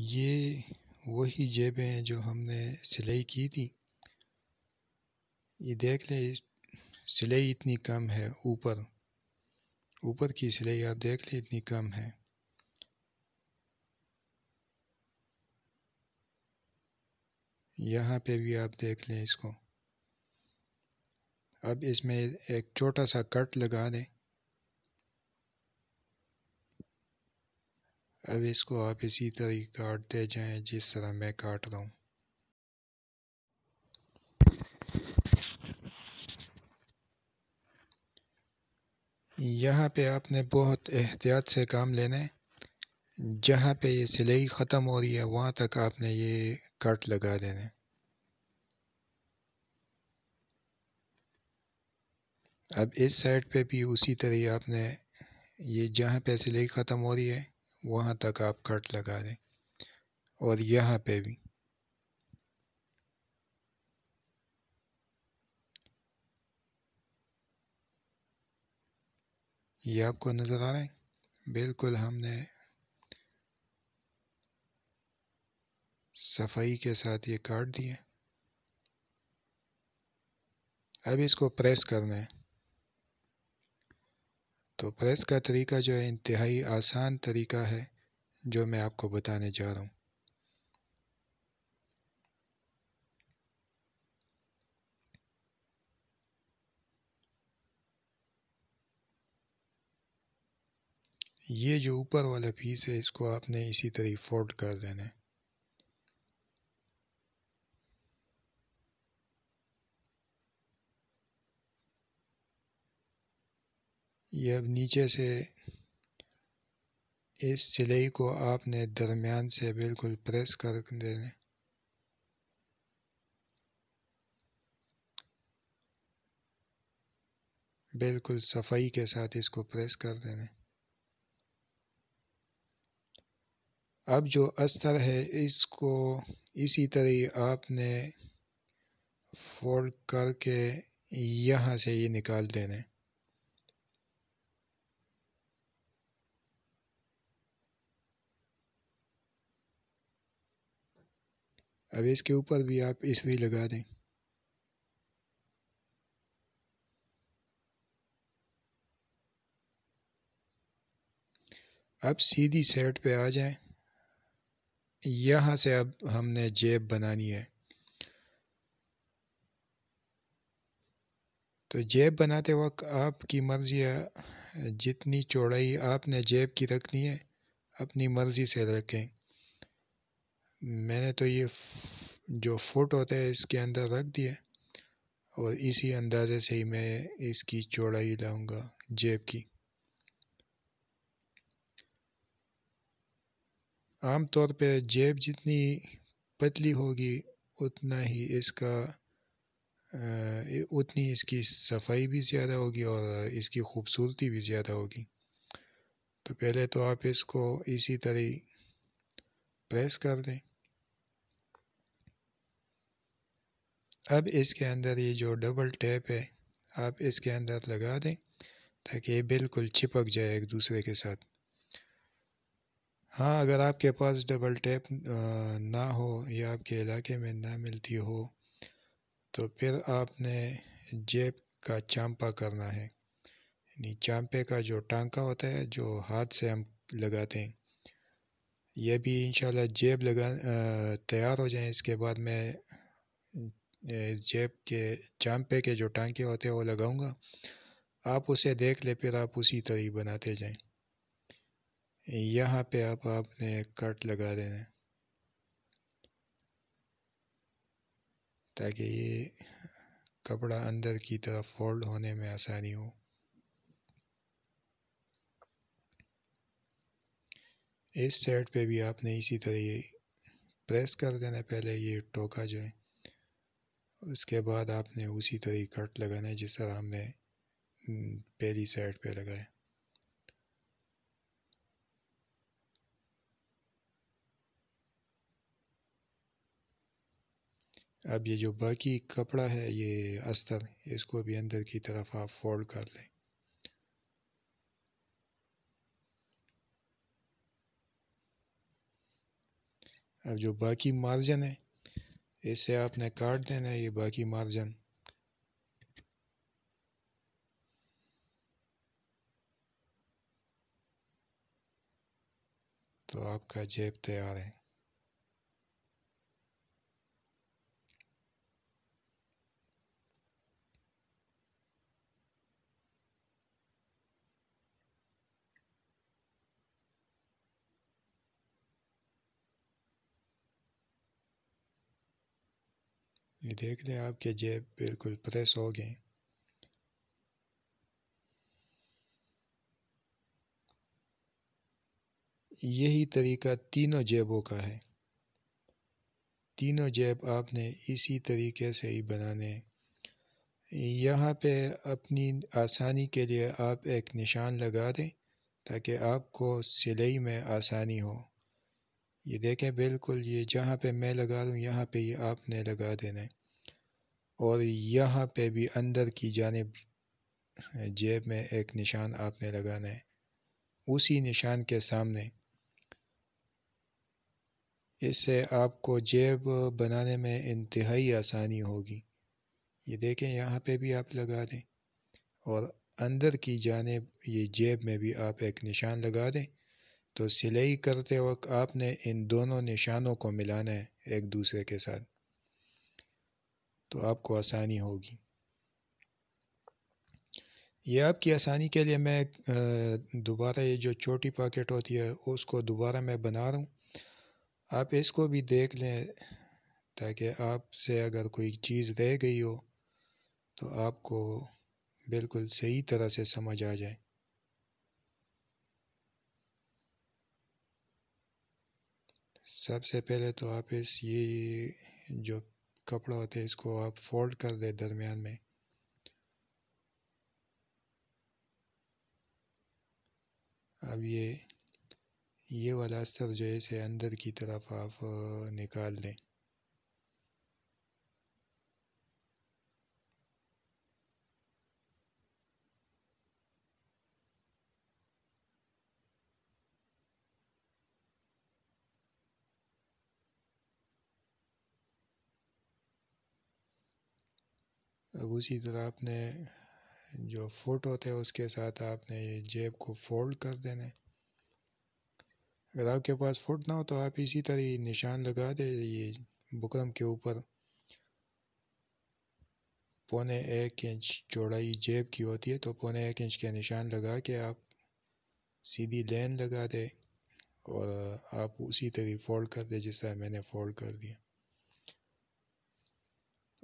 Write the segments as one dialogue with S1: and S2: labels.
S1: ये वही जेबें हैं जो हमने सिलाई की थी ये देख लें सिलाई इतनी कम है ऊपर ऊपर की सिलाई आप देख लें इतनी कम है यहाँ पे भी आप देख लें इसको अब इसमें एक छोटा सा कट लगा दें अब इसको आप इसी तरह काटते जाएं जिस तरह मैं काट रहा हूँ यहाँ पे आपने बहुत एहतियात से काम लेना है जहाँ पे ये सिलाई ख़त्म हो रही है वहाँ तक आपने ये कट लगा देना है अब इस साइड पे भी उसी तरह आपने ये जहाँ पे सिलाई ख़त्म हो रही है वहाँ तक आप कट लगा दें और यहाँ पे भी ये आपको नज़र आ रहा है बिल्कुल हमने सफाई के साथ ये काट दिए अब इसको प्रेस करना है तो प्रेस का तरीका जो है इंतहाई आसान तरीका है जो मैं आपको बताने जा रहा हूँ ये जो ऊपर वाला पीस है इसको आपने इसी तरह फोल्ड कर देना है ये अब नीचे से इस सिलाई को आपने दरमियान से बिल्कुल प्रेस कर देने बिल्कुल सफाई के साथ इसको प्रेस कर देने अब जो अस्तर है इसको इसी तरह आपने फोल्ड करके यहाँ से ये निकाल देने अब इसके ऊपर भी आप इसरी लगा दें अब सीधी सेट पे आ जाएं यहां से अब हमने जेब बनानी है तो जेब बनाते वक्त आपकी मर्ज़ी है जितनी चौड़ाई आपने जेब की रखनी है अपनी मर्ज़ी से रखें मैंने तो ये जो फुट होता है इसके अंदर रख दिया और इसी अंदाज़े से ही मैं इसकी चौड़ाई लाऊंगा जेब की आम तौर पे जेब जितनी पतली होगी उतना ही इसका उतनी इसकी सफाई भी ज़्यादा होगी और इसकी खूबसूरती भी ज़्यादा होगी तो पहले तो आप इसको इसी तरह प्रेस कर दें अब इसके अंदर ये जो डबल टैप है आप इसके अंदर लगा दें ताकि ये बिल्कुल चिपक जाए एक दूसरे के साथ हाँ अगर आपके पास डबल टैप ना हो या आपके इलाके में ना मिलती हो तो फिर आपने जेब का चांपा करना है यानी चांपे का जो टांका होता है जो हाथ से हम लगाते हैं यह भी इंशाल्लाह जेब लगा तैयार हो जाए इसके बाद मैं जेब के चांपे के जो टांके होते हैं वो लगाऊंगा आप उसे देख ले फिर आप उसी तरह बनाते जाएं यहाँ पे आप आपने कट लगा देना ताकि ये कपड़ा अंदर की तरफ फोल्ड होने में आसानी हो इस साइड पे भी आपने इसी तरह प्रेस कर देना पहले ये टोका जो है उसके बाद आपने उसी तरह कट लगाना है जिस तरह हमने हम्म, पहली साइड पे लगाया अब ये जो बाकी कपड़ा है ये अस्तर इसको भी अंदर की तरफ आप फोल्ड कर लें अब जो बाकी मार्जिन है इसे आपने काट देना है ये बाकी मार्जिन तो आपका जेब तैयार है ये देख लें आपके जेब बिल्कुल प्रेस हो गए यही तरीका तीनों जेबों का है तीनों जेब आपने इसी तरीके से ही बनाने यहाँ पे अपनी आसानी के लिए आप एक निशान लगा दें ताकि आपको सिलाई में आसानी हो ये देखें बिल्कुल ये जहाँ पे मैं लगा रहा यहाँ पे ये आपने लगा देना है और यहाँ पे भी अंदर की जानब जेब में एक निशान आपने लगाना है उसी निशान के सामने इससे आपको जेब बनाने में इंतहाई आसानी होगी ये देखें यहाँ पे भी आप लगा दें और अंदर की जानब ये जेब में भी आप एक निशान लगा दें तो सिलाई करते वक्त आपने इन दोनों निशानों को मिलाना है एक दूसरे के साथ तो आपको आसानी होगी ये आपकी आसानी के लिए मैं दोबारा ये जो छोटी पॉकेट होती है उसको दोबारा मैं बना रहा हूँ आप इसको भी देख लें ताकि आपसे अगर कोई चीज़ रह गई हो तो आपको बिल्कुल सही तरह से समझ आ जाए सबसे पहले तो आप इस ये जो कपड़ा होता है इसको आप फोल्ड कर दे दरमियान में अब ये ये वाला अस्तर जो है इसे अंदर की तरफ आप निकाल लें अब उसी तरह आपने जो फ़ोटो थे उसके साथ आपने ये जेब को फोल्ड कर देना अगर आपके पास फुट ना हो तो आप इसी तरह ये निशान लगा दे ये बुकरम के ऊपर पौने एक इंच चौड़ाई जेब की होती है तो पौने एक इंच के निशान लगा के आप सीधी लेन लगा दे और आप उसी तरह फोल्ड कर दे जिस तरह मैंने फोल्ड कर दिया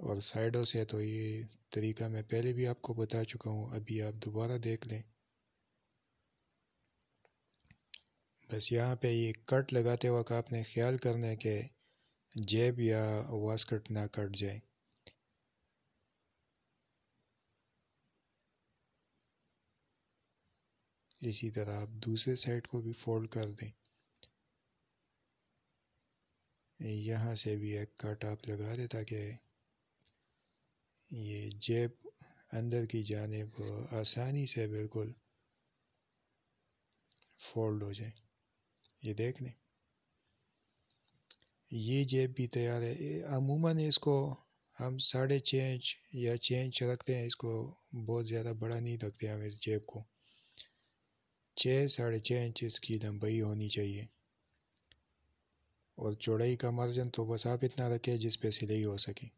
S1: और साइडों से तो ये तरीका मैं पहले भी आपको बता चुका हूँ अभी आप दोबारा देख लें बस यहाँ पे ये कट लगाते वक्त आपने ख्याल करना है कि जेब या वास्कट ना कट जाए इसी तरह आप दूसरे साइड को भी फोल्ड कर दें यहाँ से भी एक कट आप लगा दें ताकि ये जेब अंदर की जाने को आसानी से बिल्कुल फोल्ड हो जाए ये देख लें ये जेब भी तैयार है अमूमन इसको हम साढ़े छः इंच या छः इंच रखते हैं इसको बहुत ज़्यादा बड़ा नहीं रखते हम इस जेब को छः साढ़े छः इंच इसकी लंबाई होनी चाहिए और चौड़ाई का मार्जन तो बस आप इतना रखें जिस पे सिलाई हो सके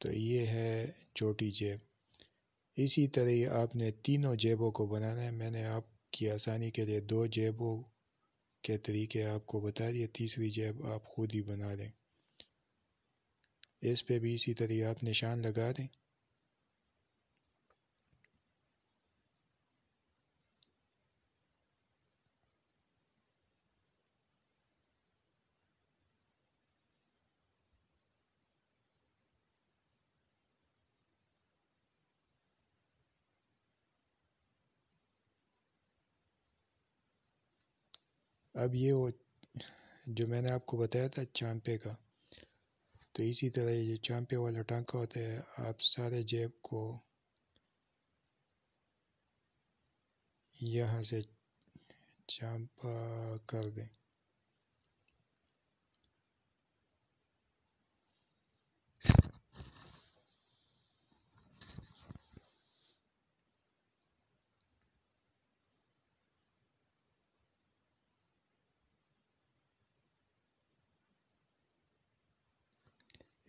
S1: तो ये है छोटी जेब इसी तरह आपने तीनों जेबों को बनाना है मैंने आपकी आसानी के लिए दो जेबों के तरीके आपको बता दिए तीसरी जेब आप खुद ही बना लें इस पे भी इसी तरह आप निशान लगा दें अब ये वो जो मैंने आपको बताया था चांपे का तो इसी तरह ये चांपे वाला टांका होता है आप सारे जेब को यहाँ से चांपा कर दें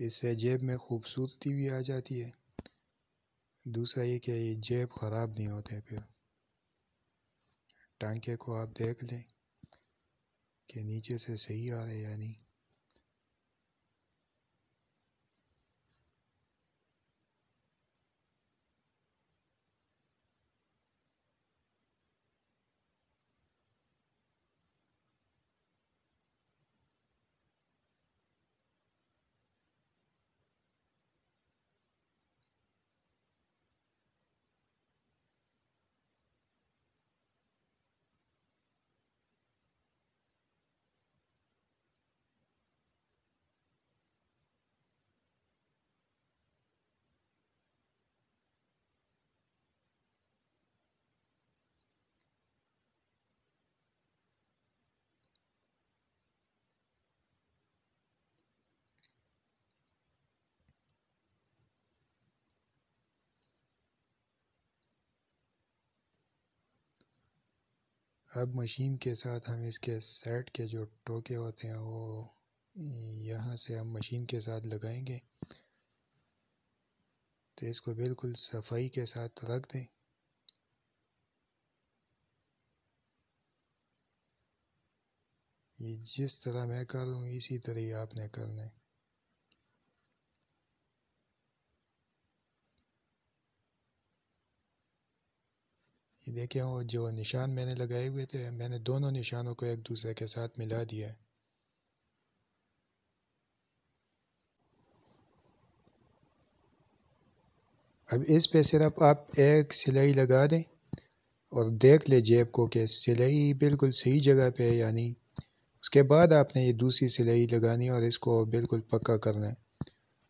S1: इससे जेब में खूबसूरती भी आ जाती है दूसरा ये कि ये जेब ख़राब नहीं होते फिर टांके को आप देख लें कि नीचे से सही आ रहे या नहीं अब मशीन के साथ हम इसके सेट के जो टोके होते हैं वो यहाँ से हम मशीन के साथ लगाएंगे तो इसको बिल्कुल सफाई के साथ रख दें ये जिस तरह मैं कर रहा हूँ इसी तरह आपने करना है ये देखिए वो जो निशान मैंने लगाए हुए थे मैंने दोनों निशानों को एक दूसरे के साथ मिला दिया अब इस पे सिर्फ आप एक सिलाई लगा दें और देख ले जेब को कि सिलाई बिल्कुल सही जगह पे है यानी उसके बाद आपने ये दूसरी सिलाई लगानी और इसको बिल्कुल पक्का करना है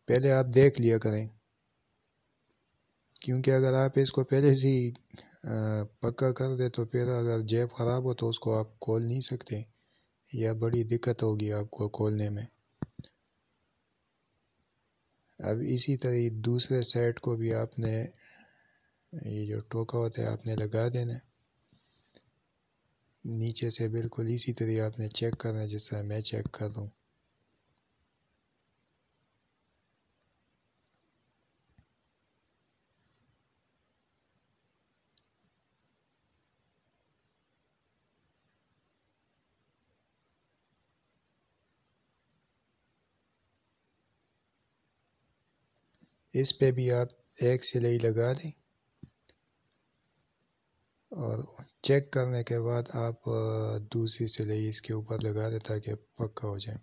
S1: पहले आप देख लिया करें क्योंकि अगर आप इसको पहले से पक्का कर दे तो फिर अगर जेब ख़राब हो तो उसको आप खोल नहीं सकते या बड़ी दिक्कत होगी आपको खोलने में अब इसी तरह दूसरे सेट को भी आपने ये जो टोका होता है आपने लगा देना नीचे से बिल्कुल इसी तरह आपने चेक करना जिस तरह मैं चेक कर दूँ इस पे भी आप एक सिलाई लगा दें और चेक करने के बाद आप दूसरी सिलाई इसके ऊपर लगा दें ताकि पक्का हो जाए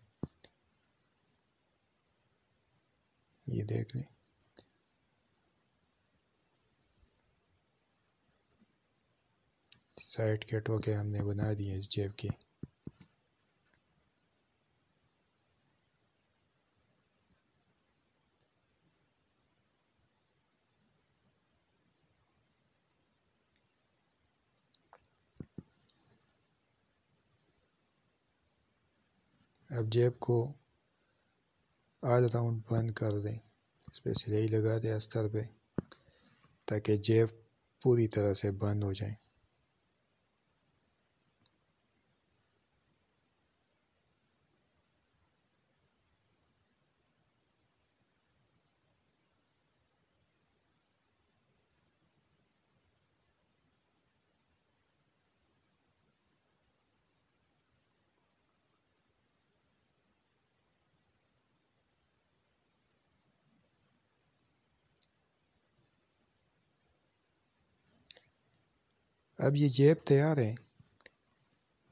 S1: ये देख लें साइड के टोके हमने बना दिए इस जेब की अब जेब को आधा राउंड बंद कर दें इस पर सिलाई लगा दें अस्तर पे ताकि जेब पूरी तरह से बंद हो जाए अब ये जेब तैयार है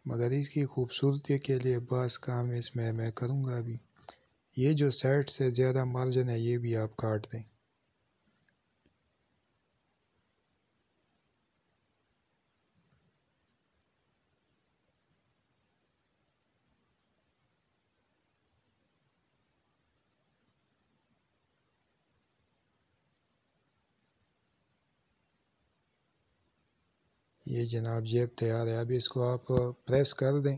S1: मगर इसकी खूबसूरती के लिए बस काम इसमें मैं करूँगा अभी ये जो सेट से ज़्यादा मार्जिन है ये भी आप काट दें जनाब जेब तैयार है अभी इसको आप प्रेस कर दें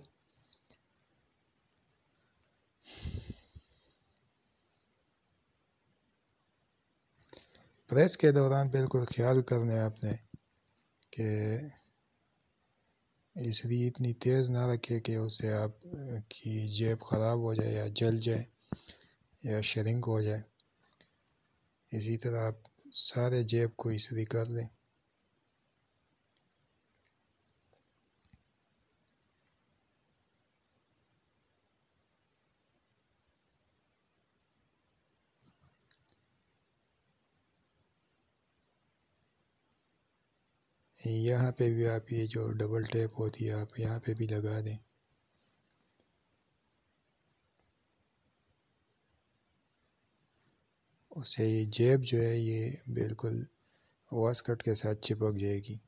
S1: प्रेस के दौरान बिल्कुल ख्याल करने आपने कि इसरी इतनी तेज़ ना रखे कि उससे आप की जेब ख़राब हो जाए या जल जाए या शरिंग हो जाए इसी तरह आप सारे जेब को इसरी कर लें यहाँ पे भी आप ये जो डबल टैप होती है आप यहाँ पे भी लगा दें उसे ये जेब जो है ये बिल्कुल कट के साथ चिपक जाएगी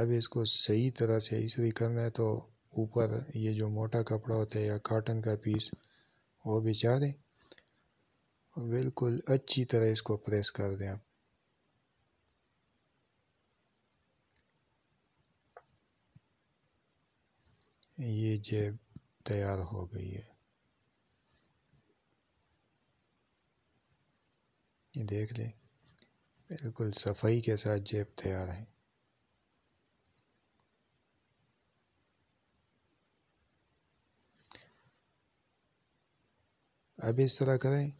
S1: अब इसको सही तरह से इसलिए करना है तो ऊपर ये जो मोटा कपड़ा होता है या काटन का पीस वो बिछा दें और बिल्कुल अच्छी तरह इसको प्रेस कर दें आप ये जेब तैयार हो गई है ये देख ले बिल्कुल सफाई के साथ जेब तैयार है अब इस तरह करें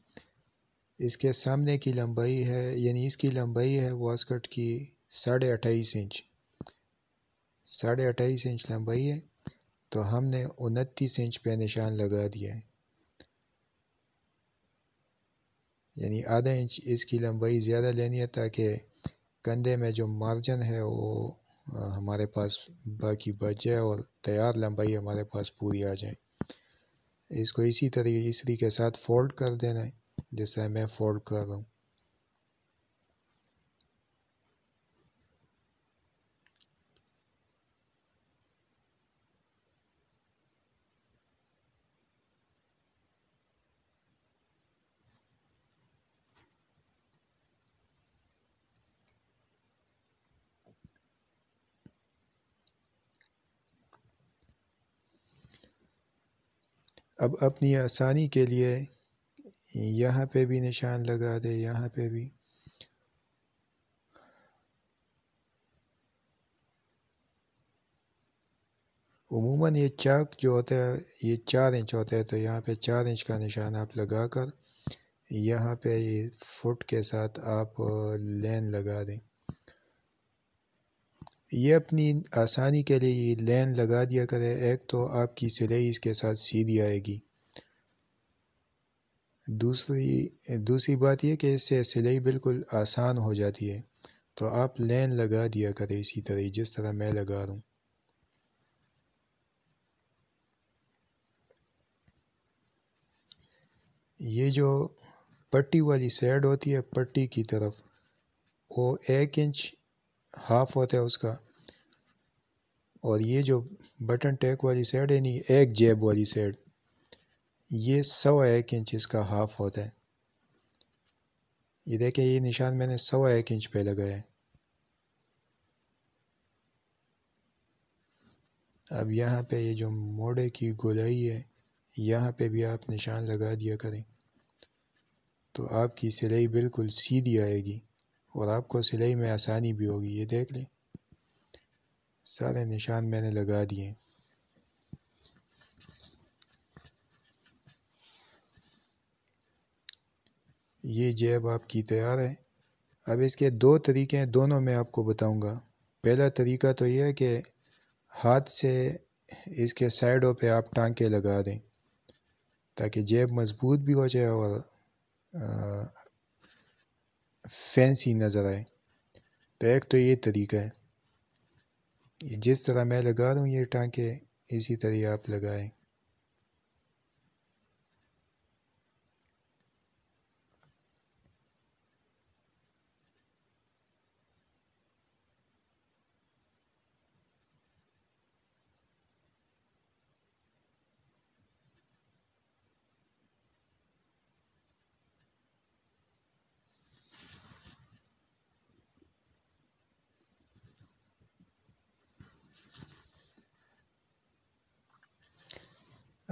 S1: इसके सामने की लंबाई है यानी इसकी लंबाई है वॉस्कट की साढ़े अट्ठाईस इंच साढ़े अट्ठाईस इंच लंबाई है तो हमने उनतीस इंच पे निशान लगा दिया है यानी आधा इंच इसकी लंबाई ज़्यादा लेनी है ताकि कंधे में जो मार्जिन है वो हमारे पास बाकी बच जाए और तैयार लंबाई हमारे पास पूरी आ जाए इसको इसी तरीके इसी के साथ फोल्ड कर देना है जिसे मैं फोल्ड कर रहा हूं अब अपनी आसानी के लिए यहाँ पे भी निशान लगा दे यहाँ पे भी उमूमन ये चाक जो होता है ये चार इंच होता है तो यहाँ पे चार इंच का निशान आप लगा कर यहाँ पे ये फुट के साथ आप लेन लगा दें ये अपनी आसानी के लिए ये लेन लगा दिया करें एक तो आपकी सिलाई इसके साथ सीधी आएगी दूसरी दूसरी बात यह कि इससे सिलाई बिल्कुल आसान हो जाती है तो आप लेन लगा दिया करें इसी तरह जिस तरह मैं लगा रहा हूँ ये जो पट्टी वाली साइड होती है पट्टी की तरफ वो एक इंच हाफ होता है उसका और ये जो बटन टैक वाली साइड यानी एक जेब वाली साइड ये सवा एक इंच इसका हाफ होता है ये देखें ये निशान मैंने सवा एक इंच पे लगाया है अब यहाँ पे ये जो मोड़े की गोलाई है यहाँ पे भी आप निशान लगा दिया करें तो आपकी सिलाई बिल्कुल सीधी आएगी और आपको सिलाई में आसानी भी होगी ये देख लें सारे निशान मैंने लगा दिए ये जेब आपकी तैयार है अब इसके दो तरीके हैं दोनों मैं आपको बताऊंगा पहला तरीका तो यह है कि हाथ से इसके साइडों पे आप टांके लगा दें ताकि जेब मजबूत भी हो जाए और आ, फैंसी नज़र आए तो एक तो ये तरीका है जिस तरह मैं लगा रहा हूँ ये टांके इसी तरह आप लगाएं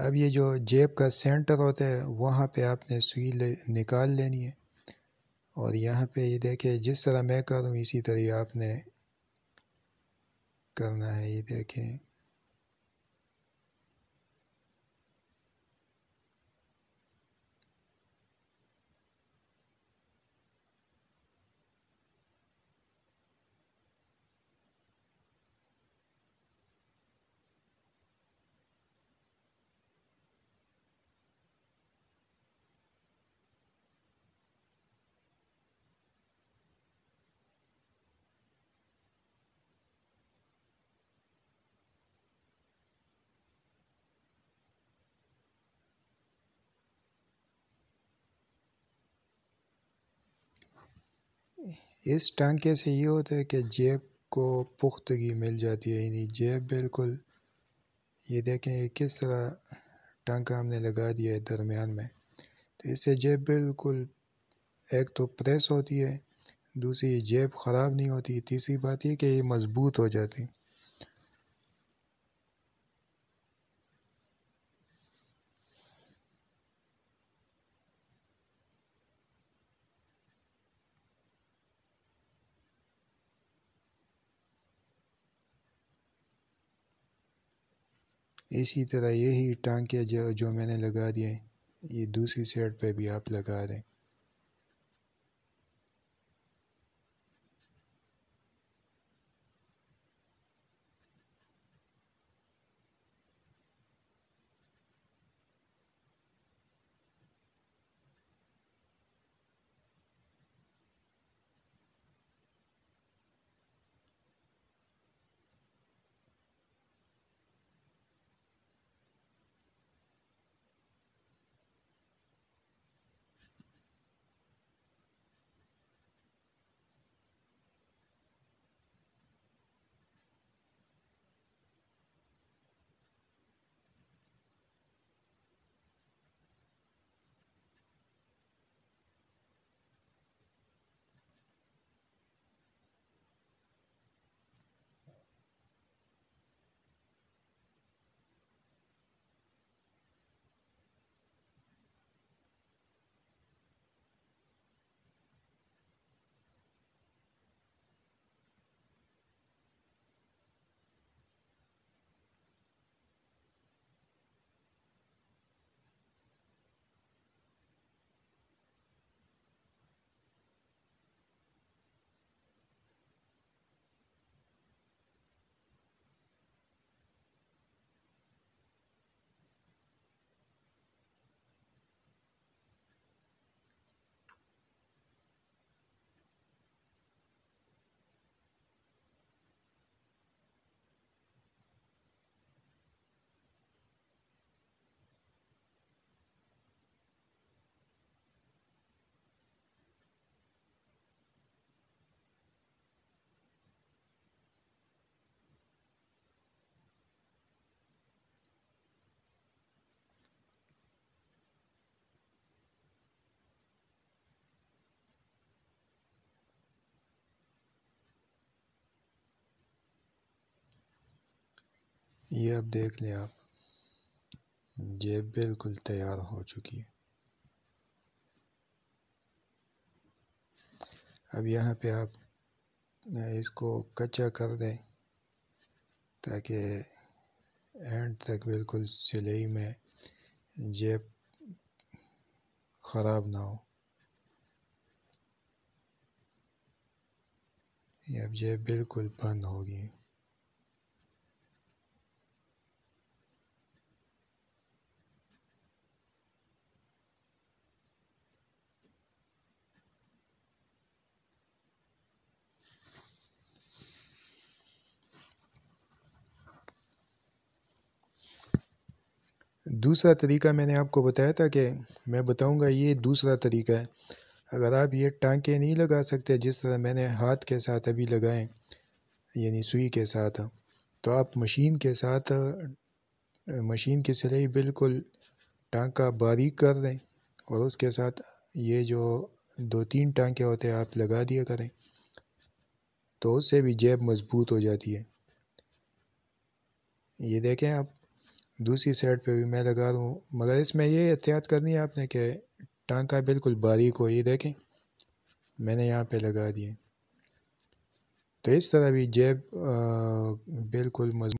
S1: अब ये जो जेब का सेंटर होता है वहाँ पे आपने सुई ले निकाल लेनी है और यहाँ पे ये देखें जिस तरह मैं करूँ इसी तरह आपने करना है ये देखें इस टांके से ये होता है कि जेब को पुख्तगी मिल जाती है यानी जेब बिल्कुल ये देखें किस तरह टांका हमने लगा दिया है दरमियान में तो इससे जेब बिल्कुल एक तो प्रेस होती है दूसरी जेब ख़राब नहीं होती तीसरी बात यह कि ये मज़बूत हो जाती इसी तरह यही टांके जो जो मैंने लगा दिए ये दूसरी साइड पे भी आप लगा दें ये अब देख लें आप जेब बिल्कुल तैयार हो चुकी है अब यहाँ पे आप इसको कच्चा कर दें ताकि एंड तक बिल्कुल सिलाई में जेब ख़राब ना हो ये अब जेब बिल्कुल बंद होगी दूसरा तरीका मैंने आपको बताया था कि मैं बताऊंगा ये दूसरा तरीका है अगर आप ये टाँके नहीं लगा सकते जिस तरह मैंने हाथ के साथ अभी लगाए यानी सुई के साथ तो आप मशीन के साथ मशीन की सिलाई बिल्कुल टाँका बारीक कर दें और उसके साथ ये जो दो तीन टांके होते हैं आप लगा दिया करें तो उससे भी जेब मज़बूत हो जाती है ये देखें आप दूसरी साइड पे भी मैं लगा रहा मगर इसमें ये एहतियात करनी है आपने कि टांका बिल्कुल बारीक हो ये देखें मैंने यहाँ पे लगा दिए तो इस तरह भी जेब बिल्कुल मजबूत